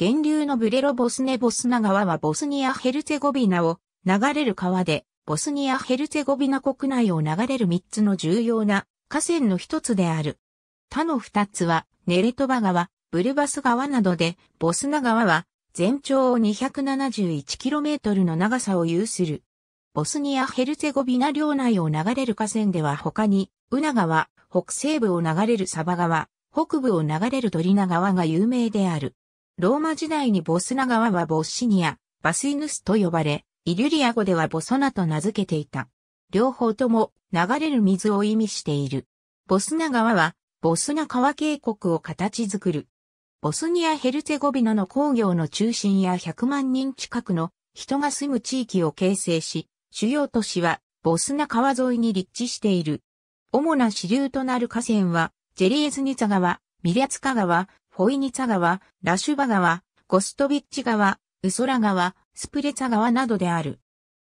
源流のブレロボスネボスナ川はボスニア・ヘルツェゴビナを流れる川で、ボスニア・ヘルツェゴビナ国内を流れる3つの重要な河川の一つである。他の2つは、ネレトバ川、ブルバス川などで、ボスナ川は全長 271km の長さを有する。ボスニア・ヘルツェゴビナ領内を流れる河川では他に、ウナ川、北西部を流れるサバ川、北部を流れるドリナ川が有名である。ローマ時代にボスナ川はボッシニア、バスイヌスと呼ばれ、イリュリア語ではボソナと名付けていた。両方とも流れる水を意味している。ボスナ川は、ボスナ川渓谷を形作る。ボスニア・ヘルツェゴビナの工業の中心や100万人近くの人が住む地域を形成し、主要都市はボスナ川沿いに立地している。主な支流となる河川は、ジェリエズニツァ川、ミリャツカ川、ホイニツァ川、ラシュバ川、ゴストビッチ川、ウソラ川、スプレツァ川などである。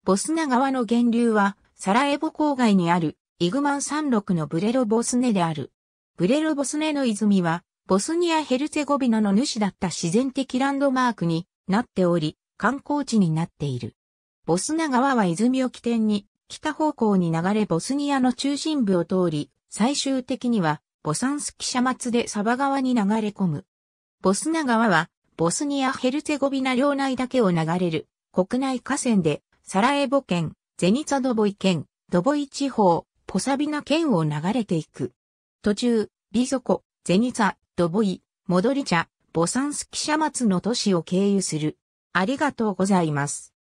ボスナ川の源流は、サラエボ郊外にある、イグマン山麓のブレロボスネである。ブレロボスネの泉は、ボスニア・ヘルツェゴビナの主だった自然的ランドマークになっており、観光地になっている。ボスナ川は泉を起点に、北方向に流れボスニアの中心部を通り、最終的にはボサンスキシャ松でサバ川に流れ込む。ボスナ川は、ボスニア・ヘルツェゴビナ領内だけを流れる国内河川で、サラエボ県、ゼニツァドボイ県、ドボイ地方、ポサビナ県を流れていく。途中、ビゾコ、ゼニツァ、ドボイ、モドリチャ、ボサンスキシャ松の都市を経由する。ありがとうございます。